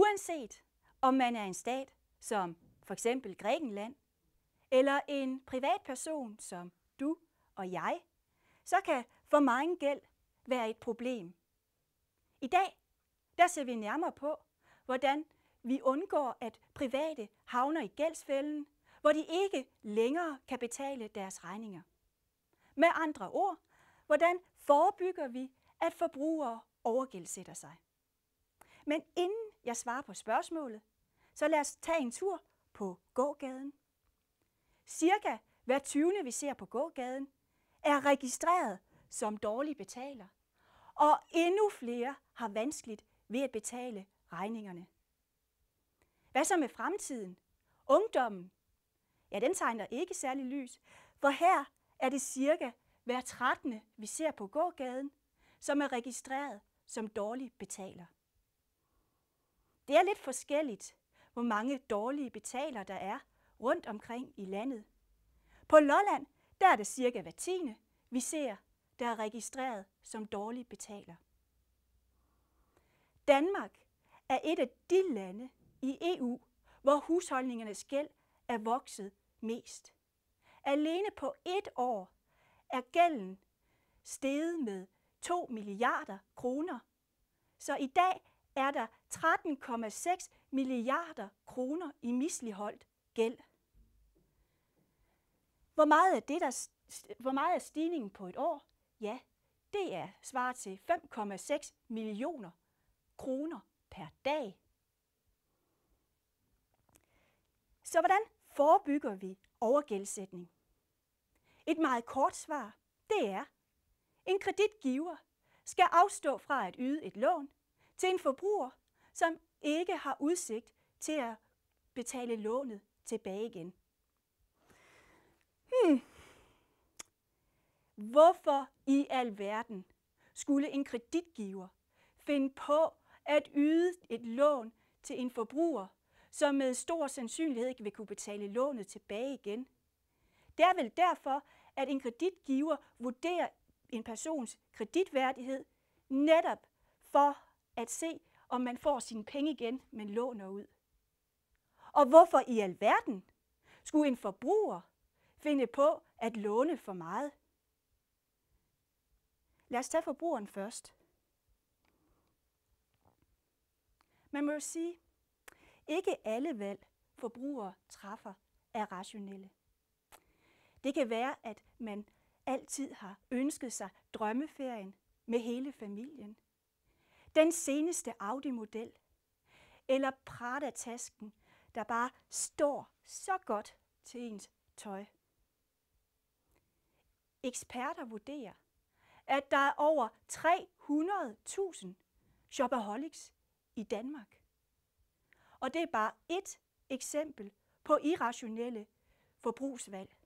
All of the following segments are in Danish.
Uanset om man er en stat som for eksempel Grækenland, eller en privatperson som du og jeg, så kan for mange gæld være et problem. I dag der ser vi nærmere på, hvordan vi undgår, at private havner i gældsfælden, hvor de ikke længere kan betale deres regninger. Med andre ord, hvordan forebygger vi, at forbrugere overgældsætter sig? Men inden jeg svarer på spørgsmålet. Så lad os tage en tur på gågaden. Cirka hver 20. vi ser på gågaden er registreret som dårlig betaler. Og endnu flere har vanskeligt ved at betale regningerne. Hvad så med fremtiden? Ungdommen? Ja, den tegner ikke særlig lys, for her er det cirka hver 13. vi ser på gågaden, som er registreret som dårlig betaler. Det er lidt forskelligt, hvor mange dårlige betalere der er rundt omkring i landet. På Lolland, der er det cirka hver tiende, vi ser, der er registreret som dårlige betaler. Danmark er et af de lande i EU, hvor husholdningernes gæld er vokset mest. Alene på et år er gælden steget med 2 milliarder kroner. Så i dag er der 13,6 milliarder kroner i misligholdt gæld. Hvor meget er, det, der, hvor meget er stigningen på et år? Ja, det er svaret til 5,6 millioner kroner per dag. Så hvordan forebygger vi overgældsætning? Et meget kort svar, det er, en kreditgiver skal afstå fra at yde et lån til en forbruger, som ikke har udsigt til at betale lånet tilbage igen. Hmm. Hvorfor i al verden skulle en kreditgiver finde på at yde et lån til en forbruger, som med stor sandsynlighed ikke vil kunne betale lånet tilbage igen? Det er vel derfor, at en kreditgiver vurderer en persons kreditværdighed netop for at se, om man får sine penge igen, men låner ud. Og hvorfor i alverden skulle en forbruger finde på at låne for meget? Lad os tage forbrugeren først. Man må jo sige, ikke alle valg forbrugere træffer er rationelle. Det kan være, at man altid har ønsket sig drømmeferien med hele familien – den seneste Audi-model. Eller Prada-tasken, der bare står så godt til ens tøj. Eksperter vurderer, at der er over 300.000 shopaholics i Danmark. Og det er bare et eksempel på irrationelle forbrugsvalg.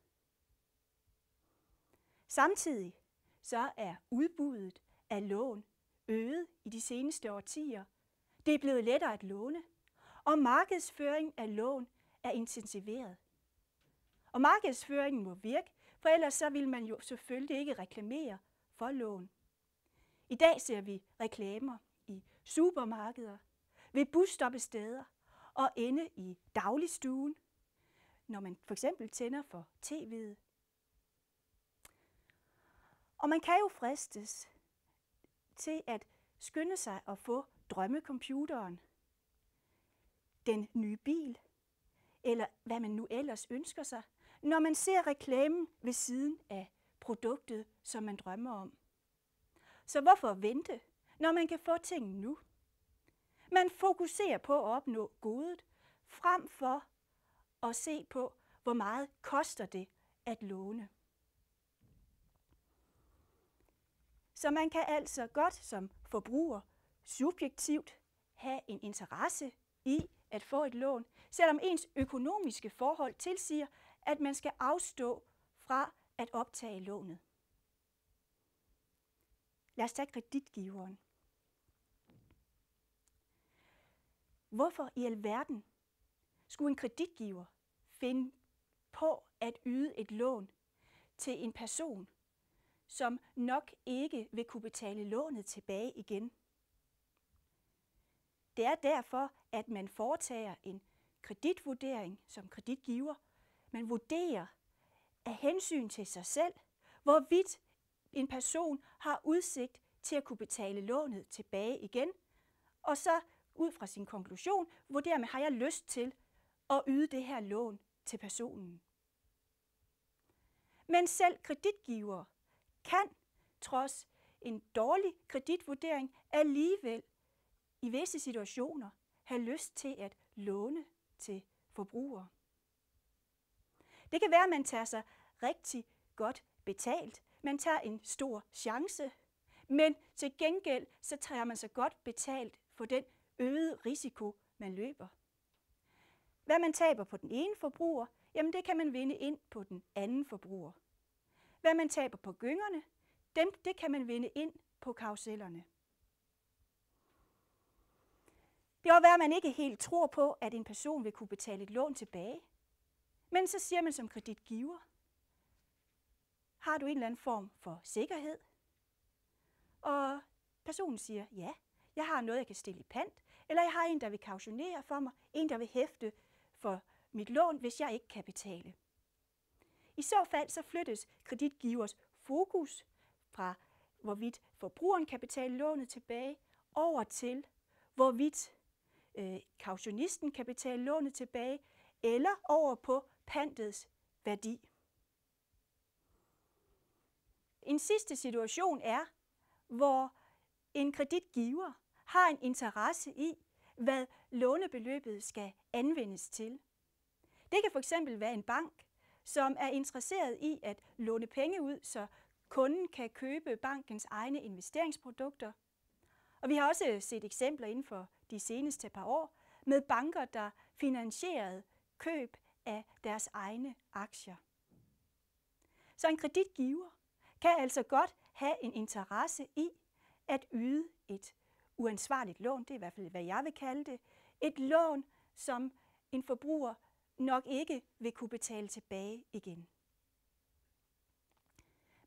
Samtidig så er udbuddet af lån øget i de seneste årtier. Det er blevet lettere at låne, og markedsføring af lån er intensiveret. Og markedsføringen må virke, for ellers så vil man jo selvfølgelig ikke reklamere for lån. I dag ser vi reklamer i supermarkeder, ved busstoppesteder og inde i dagligstuen, når man for eksempel tænder for tv'et. Og man kan jo fristes til at skynde sig at få drømmecomputeren, den nye bil, eller hvad man nu ellers ønsker sig, når man ser reklamen ved siden af produktet, som man drømmer om. Så hvorfor vente, når man kan få ting nu? Man fokuserer på at opnå godet, frem for at se på, hvor meget koster det at låne. Så man kan altså godt som forbruger subjektivt have en interesse i at få et lån, selvom ens økonomiske forhold tilsiger, at man skal afstå fra at optage lånet. Lad os tage kreditgiveren. Hvorfor i alverden skulle en kreditgiver finde på at yde et lån til en person, som nok ikke vil kunne betale lånet tilbage igen. Det er derfor, at man foretager en kreditvurdering som kreditgiver. Man vurderer af hensyn til sig selv, hvorvidt en person har udsigt til at kunne betale lånet tilbage igen, og så ud fra sin konklusion vurderer man, har jeg lyst til at yde det her lån til personen. Men selv kreditgiver kan trods en dårlig kreditvurdering alligevel i visse situationer have lyst til at låne til forbrugere. Det kan være, at man tager sig rigtig godt betalt. Man tager en stor chance, men til gengæld så tager man sig godt betalt for den øgede risiko, man løber. Hvad man taber på den ene forbruger, jamen det kan man vinde ind på den anden forbruger. Hvad man taber på gyngerne, dem, det kan man vinde ind på karusellerne. Det kan være, at man ikke helt tror på, at en person vil kunne betale et lån tilbage. Men så siger man som kreditgiver, har du en eller anden form for sikkerhed? Og personen siger, ja, jeg har noget, jeg kan stille i pant, eller jeg har en, der vil kautionere for mig, en, der vil hæfte for mit lån, hvis jeg ikke kan betale. I så fald så flyttes kreditgivers fokus fra, hvorvidt forbrugeren kan betale lånet tilbage, over til, hvorvidt øh, kautionisten kan betale lånet tilbage, eller over på pantets værdi. En sidste situation er, hvor en kreditgiver har en interesse i, hvad lånebeløbet skal anvendes til. Det kan fx være en bank, som er interesseret i at låne penge ud, så kunden kan købe bankens egne investeringsprodukter. Og vi har også set eksempler inden for de seneste par år med banker, der finansierede køb af deres egne aktier. Så en kreditgiver kan altså godt have en interesse i at yde et uansvarligt lån, det er i hvert fald, hvad jeg vil kalde det, et lån, som en forbruger nok ikke vil kunne betale tilbage igen.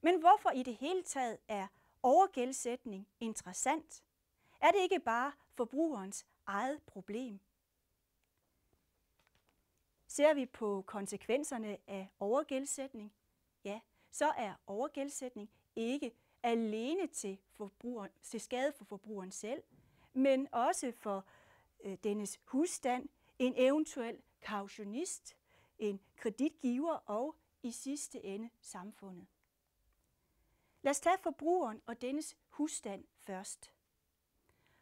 Men hvorfor i det hele taget er overgældsætning interessant? Er det ikke bare forbrugerens eget problem? Ser vi på konsekvenserne af overgældsætning, ja, så er overgældsætning ikke alene til, forbruger, til skade for forbrugeren selv, men også for øh, dennes husstand, en eventuel kautionist, en kreditgiver og i sidste ende samfundet. Lad os tage forbrugeren og dennes husstand først.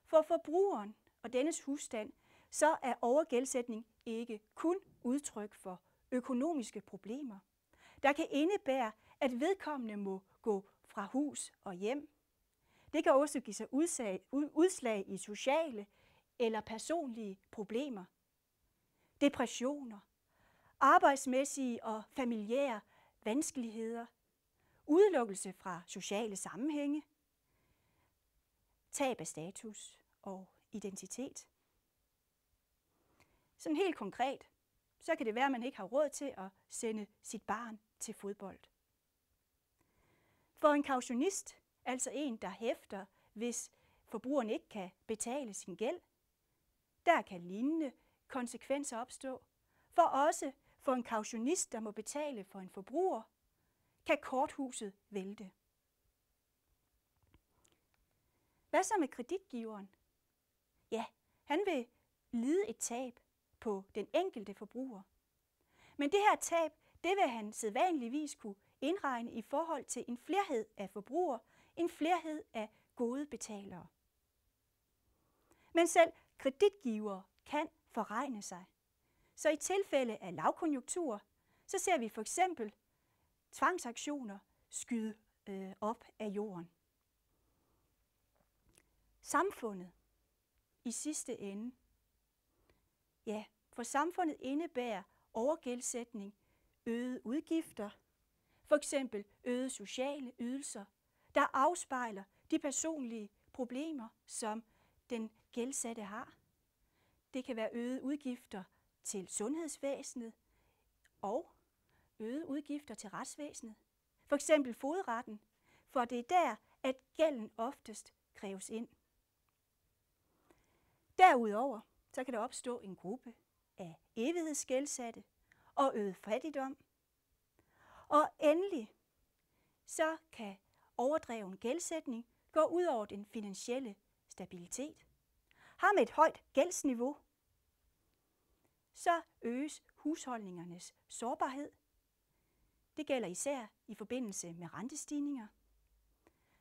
For forbrugeren og dennes husstand, så er overgældsætning ikke kun udtryk for økonomiske problemer. Der kan indebære, at vedkommende må gå fra hus og hjem. Det kan også give sig udslag i sociale eller personlige problemer, depressioner, arbejdsmæssige og familiære vanskeligheder, udelukkelse fra sociale sammenhænge, tab af status og identitet. Sådan helt konkret, så kan det være, at man ikke har råd til at sende sit barn til fodbold. For en kautionist, altså en, der hæfter, hvis forbrugeren ikke kan betale sin gæld, der kan lignende konsekvenser opstå, for også for en kautionist, der må betale for en forbruger, kan korthuset vælte. Hvad så med kreditgiveren? Ja, han vil lide et tab på den enkelte forbruger. Men det her tab, det vil han sædvanligvis kunne indregne i forhold til en flerhed af forbrugere, en flerhed af gode betalere. Men selv kreditgiver kan forregne sig. Så i tilfælde af lavkonjunktur, så ser vi for eksempel tvangsaktioner skyde øh, op af jorden. Samfundet i sidste ende. Ja, for samfundet indebærer overgældsætning, øgede udgifter, for eksempel øgede sociale ydelser, der afspejler de personlige problemer, som den gældsatte har. Det kan være øgede udgifter til sundhedsvæsenet og øgede udgifter til retsvæsenet. For eksempel fodretten, for det er der, at gælden oftest kræves ind. Derudover så kan der opstå en gruppe af evighedsgældsatte og øget fattigdom. Og endelig så kan overdreven gældsætning gå ud over den finansielle stabilitet. Har med et højt gældsniveau, så øges husholdningernes sårbarhed. Det gælder især i forbindelse med rentestigninger.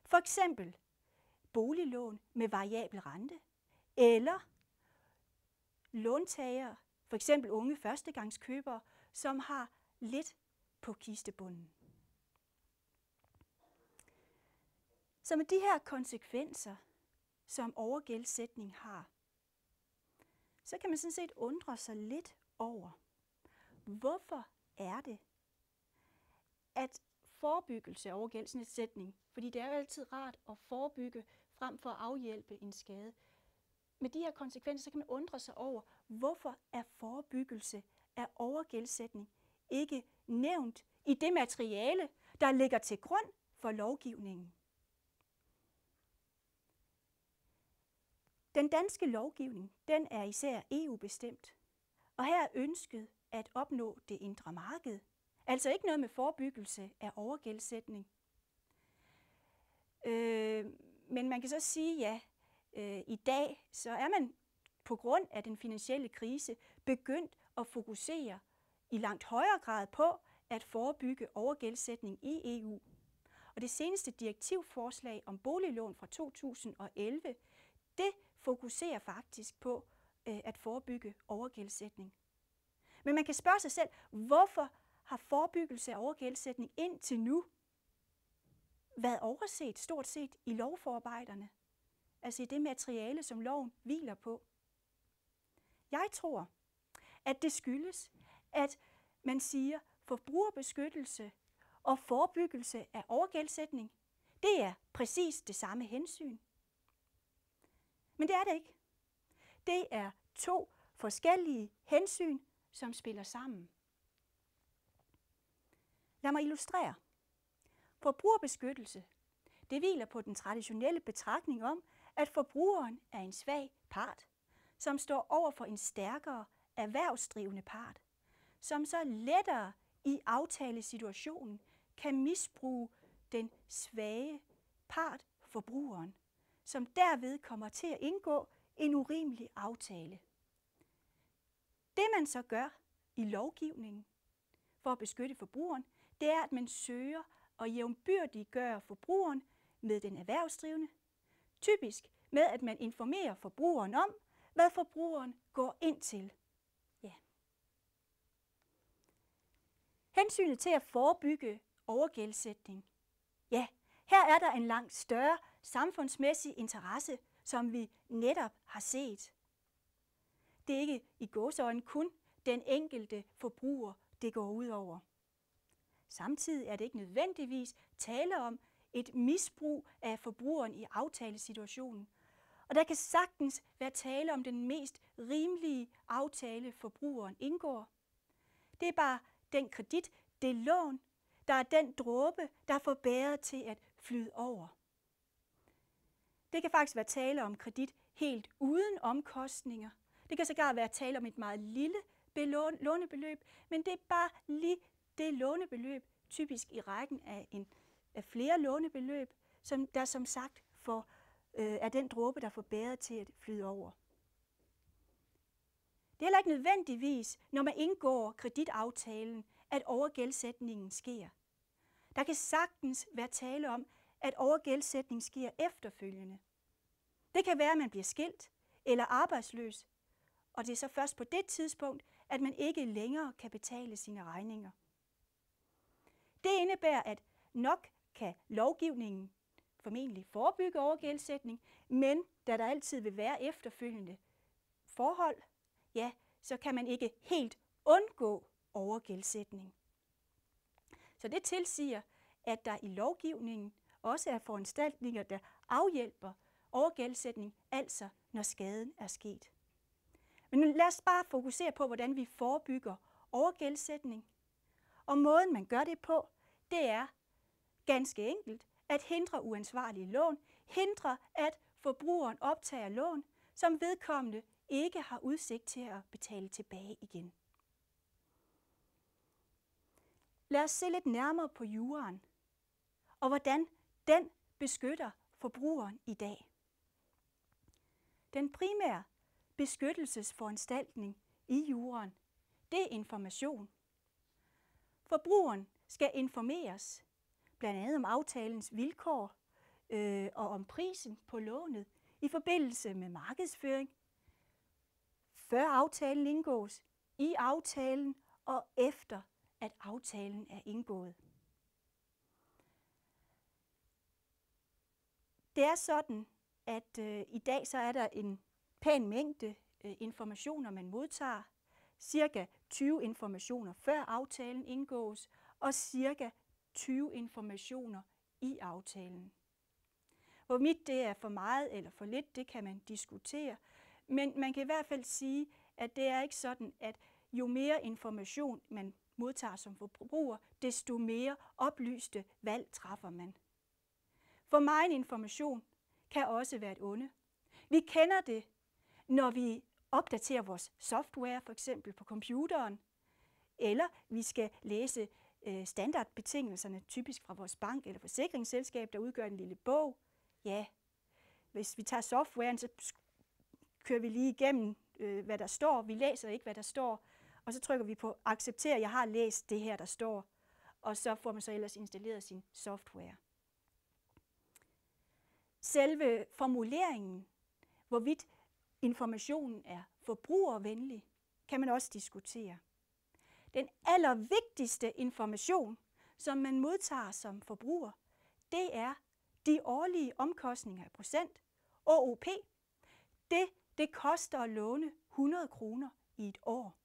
For eksempel boliglån med variabel rente, eller låntagere, for eksempel unge førstegangskøbere, som har lidt på kistebunden. Så med de her konsekvenser, som overgældsætning har, så kan man sådan set undre sig lidt over, hvorfor er det, at forebyggelse over gældsnedsætning, fordi det er jo altid rart at forebygge frem for at afhjælpe en skade. Med de her konsekvenser, så kan man undre sig over, hvorfor er forebyggelse af overgældsætning ikke nævnt i det materiale, der ligger til grund for lovgivningen. Den danske lovgivning, den er især EU-bestemt, og her er ønsket at opnå det indre marked, altså ikke noget med forebyggelse af overgældsætning. Øh, men man kan så sige, ja, øh, i dag så er man på grund af den finansielle krise begyndt at fokusere i langt højere grad på at forebygge overgældsætning i EU. Og det seneste direktivforslag om boliglån fra 2011, det fokuserer faktisk på øh, at forebygge overgældsætning. Men man kan spørge sig selv, hvorfor har forebyggelse af overgældsætning indtil nu været overset stort set i lovforarbejderne? Altså i det materiale, som loven hviler på. Jeg tror, at det skyldes, at man siger, forbrugerbeskyttelse og forebyggelse af overgældsætning, det er præcis det samme hensyn. Men det er det ikke. Det er to forskellige hensyn, som spiller sammen. Lad mig illustrere. Forbrugerbeskyttelse det hviler på den traditionelle betragtning om, at forbrugeren er en svag part, som står over for en stærkere erhvervsdrivende part, som så lettere i aftalesituationen kan misbruge den svage part, forbrugeren, som derved kommer til at indgå en urimelig aftale. Det man så gør i lovgivningen for at beskytte forbrugeren, det er, at man søger at jævnbyrdiggøre forbrugeren med den erhvervsdrivende, typisk med at man informerer forbrugeren om, hvad forbrugeren går ind til. Ja. Hensynet til at forebygge overgældsætning. Ja, her er der en langt større samfundsmæssig interesse, som vi netop har set. Det er ikke i gåsøjne kun den enkelte forbruger, det går ud over. Samtidig er det ikke nødvendigvis tale om et misbrug af forbrugeren i aftalesituationen. Og der kan sagtens være tale om den mest rimelige aftale, forbrugeren indgår. Det er bare den kredit, det lån, der er den dråbe, der får bæret til at flyde over. Det kan faktisk være tale om kredit helt uden omkostninger. Det kan sågar være tale om et meget lille lånebeløb, men det er bare lige det lånebeløb, typisk i rækken af, en, af flere lånebeløb, som der som sagt får, øh, er den dråbe, der får bæret til at flyde over. Det er heller ikke nødvendigvis, når man indgår kreditaftalen, at overgældsætningen sker. Der kan sagtens være tale om, at overgældsætning sker efterfølgende. Det kan være, at man bliver skilt eller arbejdsløs, og det er så først på det tidspunkt, at man ikke længere kan betale sine regninger. Det indebærer, at nok kan lovgivningen formentlig forebygge overgældsætning, men da der altid vil være efterfølgende forhold, ja, så kan man ikke helt undgå overgældsætning. Så det tilsiger, at der i lovgivningen også er foranstaltninger, der afhjælper overgældsætning, altså når skaden er sket. Men nu lad os bare fokusere på, hvordan vi forebygger overgældsætning. Og måden, man gør det på, det er ganske enkelt at hindre uansvarlige lån, hindre at forbrugeren optager lån, som vedkommende ikke har udsigt til at betale tilbage igen. Lad os se lidt nærmere på juraen, og hvordan den beskytter forbrugeren i dag. Den primære beskyttelsesforanstaltning i juraen, det er information. Forbrugeren skal informeres, blandt andet om aftalens vilkår øh, og om prisen på lånet i forbindelse med markedsføring, før aftalen indgås, i aftalen og efter at aftalen er indgået. Det er sådan, at øh, i dag så er der en pæn mængde øh, informationer, man modtager. Cirka 20 informationer før aftalen indgås, og cirka 20 informationer i aftalen. Hvor mit det er for meget eller for lidt, det kan man diskutere. Men man kan i hvert fald sige, at det er ikke sådan, at jo mere information man modtager som forbruger, desto mere oplyste valg træffer man. For meget information kan også være et onde. Vi kender det, når vi opdaterer vores software, for eksempel på computeren, eller vi skal læse øh, standardbetingelserne, typisk fra vores bank eller forsikringsselskab, der udgør en lille bog. Ja, hvis vi tager softwaren, så kører vi lige igennem, øh, hvad der står. Vi læser ikke, hvad der står. Og så trykker vi på accepter, jeg har læst det her, der står. Og så får man så ellers installeret sin software. Selve formuleringen, hvorvidt informationen er forbrugervenlig, kan man også diskutere. Den allervigtigste information, som man modtager som forbruger, det er de årlige omkostninger i procent, OOP. Det, det koster at låne 100 kroner i et år.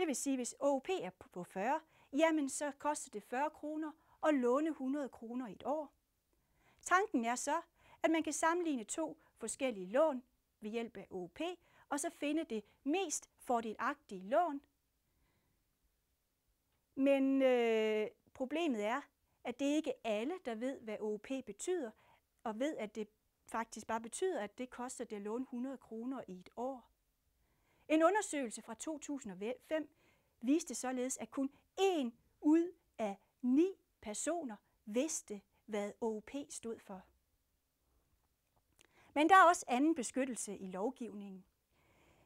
Det vil sige, hvis OP er på 40, jamen så koster det 40 kroner at låne 100 kroner i et år. Tanken er så, at man kan sammenligne to forskellige lån ved hjælp af OP, og så finde det mest fordelagtige lån. Men øh, problemet er, at det ikke alle, der ved, hvad OP betyder, og ved, at det faktisk bare betyder, at det koster det at låne 100 kroner i et år. En undersøgelse fra 2005 viste således, at kun én ud af ni personer vidste, hvad OOP stod for. Men der er også anden beskyttelse i lovgivningen.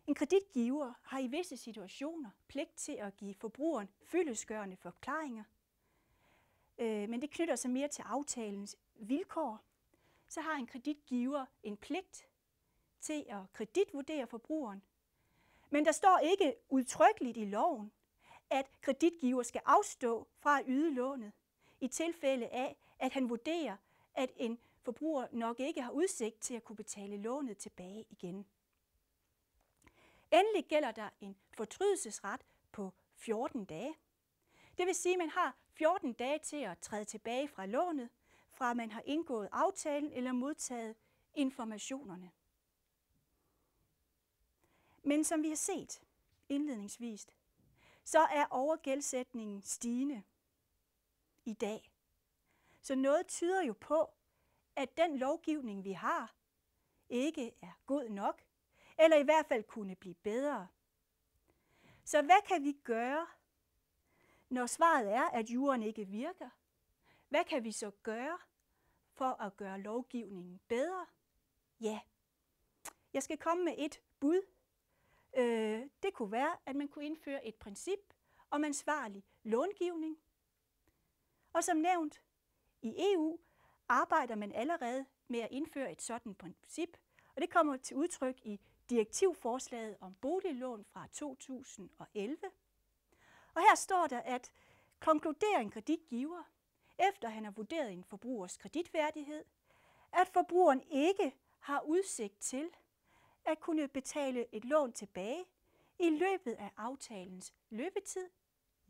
En kreditgiver har i visse situationer pligt til at give forbrugeren fyldesgørende forklaringer, øh, men det knytter sig mere til aftalens vilkår. Så har en kreditgiver en pligt til at kreditvurdere forbrugeren men der står ikke udtrykkeligt i loven, at kreditgiver skal afstå fra at yde lånet i tilfælde af, at han vurderer, at en forbruger nok ikke har udsigt til at kunne betale lånet tilbage igen. Endelig gælder der en fortrydelsesret på 14 dage. Det vil sige, at man har 14 dage til at træde tilbage fra lånet, fra man har indgået aftalen eller modtaget informationerne. Men som vi har set indledningsvis, så er overgældsætningen stigende i dag. Så noget tyder jo på, at den lovgivning, vi har, ikke er god nok, eller i hvert fald kunne blive bedre. Så hvad kan vi gøre, når svaret er, at jorden ikke virker? Hvad kan vi så gøre for at gøre lovgivningen bedre? Ja, jeg skal komme med et bud Øh, det kunne være, at man kunne indføre et princip om ansvarlig långivning. Og som nævnt, i EU arbejder man allerede med at indføre et sådan princip, og det kommer til udtryk i direktivforslaget om boliglån fra 2011. Og her står der, at konkluderer en kreditgiver, efter han har vurderet en forbrugers kreditværdighed, at forbrugeren ikke har udsigt til at kunne betale et lån tilbage i løbet af aftalens løbetid,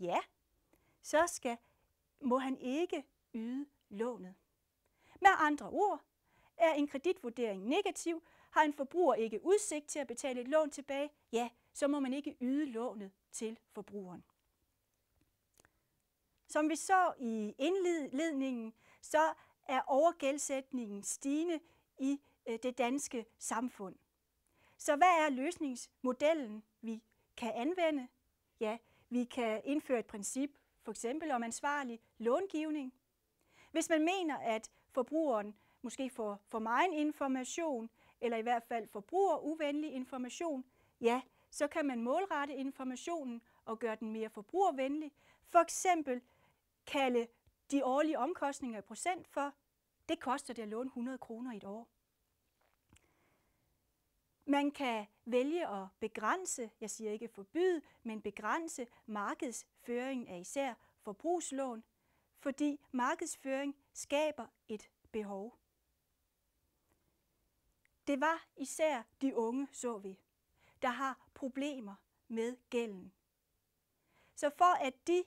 ja, så skal, må han ikke yde lånet. Med andre ord, er en kreditvurdering negativ, har en forbruger ikke udsigt til at betale et lån tilbage, ja, så må man ikke yde lånet til forbrugeren. Som vi så i indledningen, så er overgældsætningen stigende i øh, det danske samfund. Så hvad er løsningsmodellen, vi kan anvende? Ja, vi kan indføre et princip, for eksempel om ansvarlig långivning. Hvis man mener, at forbrugeren måske får for meget information, eller i hvert fald forbruger uvenlig information, ja, så kan man målrette informationen og gøre den mere forbrugervenlig. For eksempel kalde de årlige omkostninger i procent for, det koster det at låne 100 kroner i et år. Man kan vælge at begrænse, jeg siger ikke forbyde, men begrænse markedsføringen af især forbrugslån, fordi markedsføring skaber et behov. Det var især de unge, så vi, der har problemer med gælden. Så for at de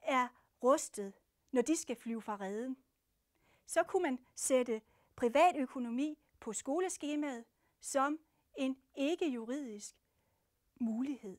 er rustet, når de skal flyve fra redden, så kunne man sætte privatøkonomi på skoleskemaet som en ikke-juridisk mulighed.